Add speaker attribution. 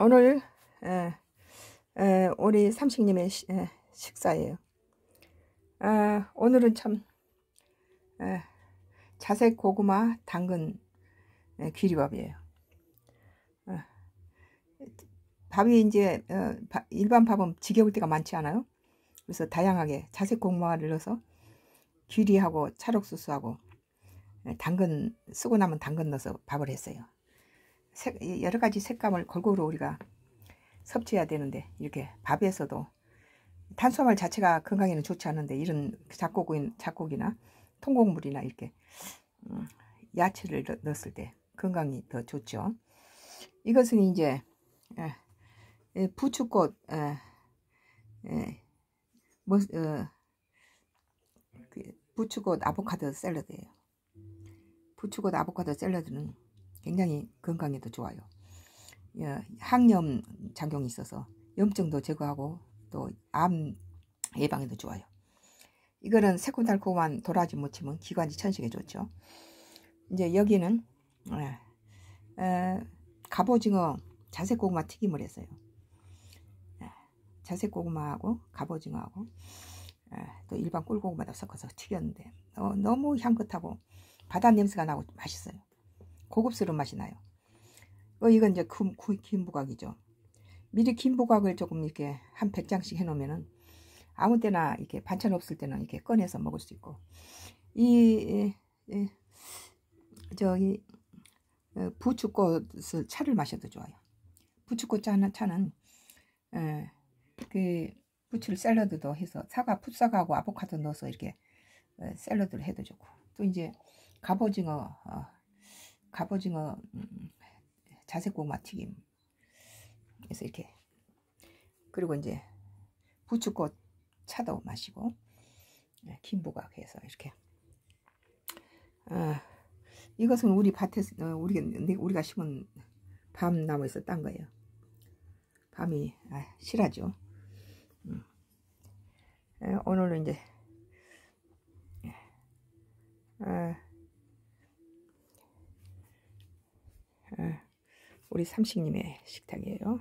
Speaker 1: 오늘 에, 예, 에, 예, 우리 삼식님의 시, 에, 예, 식사예요. 아, 오늘은 참 에, 자색 고구마 당근 에, 귀리밥이에요. 밥이 이제 어, 일반 밥은 지겨울 때가 많지 않아요. 그래서 다양하게 자색 고구마를 넣어서 귀리하고 찰옥수수하고 당근 쓰고 나면 당근 넣어서 밥을 했어요. 여러 가지 색감을 골고루 우리가 섭취해야 되는데 이렇게 밥에서도 탄수화물 자체가 건강에는 좋지 않은데 이런 잡곡인, 잡곡이나 통곡물이나 이렇게 음, 야채를 넣었을 때 건강이 더 좋죠. 이것은 이제 예, 부추꽃 예, 예, 뭐, 어, 그 부추꽃 아보카도 샐러드예요. 부추꽃 아보카도 샐러드는 굉장히 건강에도 좋아요. 예, 항염 작용이 있어서 염증도 제거하고 또 암 예방에도 좋아요. 이거는 새콤달콤한 도라지 무침은 기관지 천식에 좋죠. 이제 여기는 에, 예, 에, 어, 갑오징어 자색고구마 튀김을 했어요. 예, 자색고구마하고 갑오징어하고 에, 또 일반 꿀고구마도 섞어서 튀겼는데 어, 너무 향긋하고 바다 냄새가 나고 맛있어요. 고급스러운 맛이 나요. 어, 이건 이제 금, 김부각이죠. 미리 김부각을 조금 이렇게 한 100장씩 해놓으면은 아무 때나 이렇게 반찬 없을 때는 이렇게 꺼내서 먹을 수 있고 이, 이, 이 저기 어, 부추꽃을 차를 마셔도 좋아요. 부추꽃 차는, 차는 에, 어, 그 부추를 샐러드도 해서 사과 풋사과하고 아보카도 넣어서 이렇게 어, 샐러드를 해도 좋고 또 이제 갑오징어 어, 갑오징어 음, 자색고구마 튀김 그래서 이렇게 그리고 이제 부추꽃 차도 마시고 네, 김부각 해서 이렇게 아, 이것은 우리 밭에서 어, 우리가, 네, 우리가 심은 밤나무에서 딴 거예요 밤이 아, 실하죠 음. 네, 오늘은 이제 우리 삼식님의 식탁이에요.